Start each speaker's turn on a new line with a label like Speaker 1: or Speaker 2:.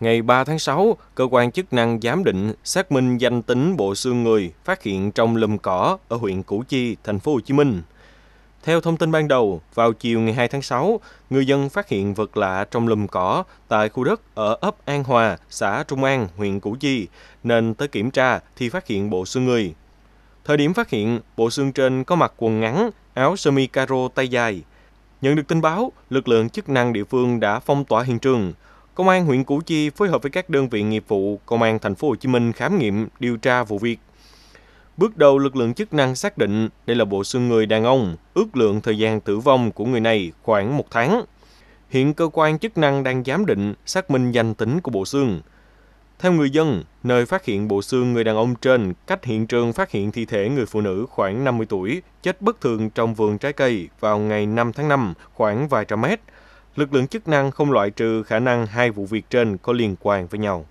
Speaker 1: Ngày 3 tháng 6, cơ quan chức năng giám định xác minh danh tính bộ xương người phát hiện trong lùm cỏ ở huyện Củ Chi, thành phố Hồ Chí Minh. Theo thông tin ban đầu, vào chiều ngày 2 tháng 6, người dân phát hiện vật lạ trong lùm cỏ tại khu đất ở ấp An Hòa, xã Trung An, huyện Củ Chi, nên tới kiểm tra thì phát hiện bộ xương người. Thời điểm phát hiện, bộ xương trên có mặc quần ngắn, áo sơ mi caro tay dài. Nhận được tin báo, lực lượng chức năng địa phương đã phong tỏa hiện trường, Công an huyện Củ Chi phối hợp với các đơn vị nghiệp vụ Công an thành phố Hồ Chí Minh khám nghiệm điều tra vụ việc. Bước đầu lực lượng chức năng xác định đây là bộ xương người đàn ông, ước lượng thời gian tử vong của người này khoảng một tháng. Hiện cơ quan chức năng đang giám định, xác minh danh tính của bộ xương. Theo người dân, nơi phát hiện bộ xương người đàn ông trên, cách hiện trường phát hiện thi thể người phụ nữ khoảng 50 tuổi, chết bất thường trong vườn trái cây vào ngày 5 tháng 5, khoảng vài trăm mét lực lượng chức năng không loại trừ khả năng hai vụ việc trên có liên quan với nhau.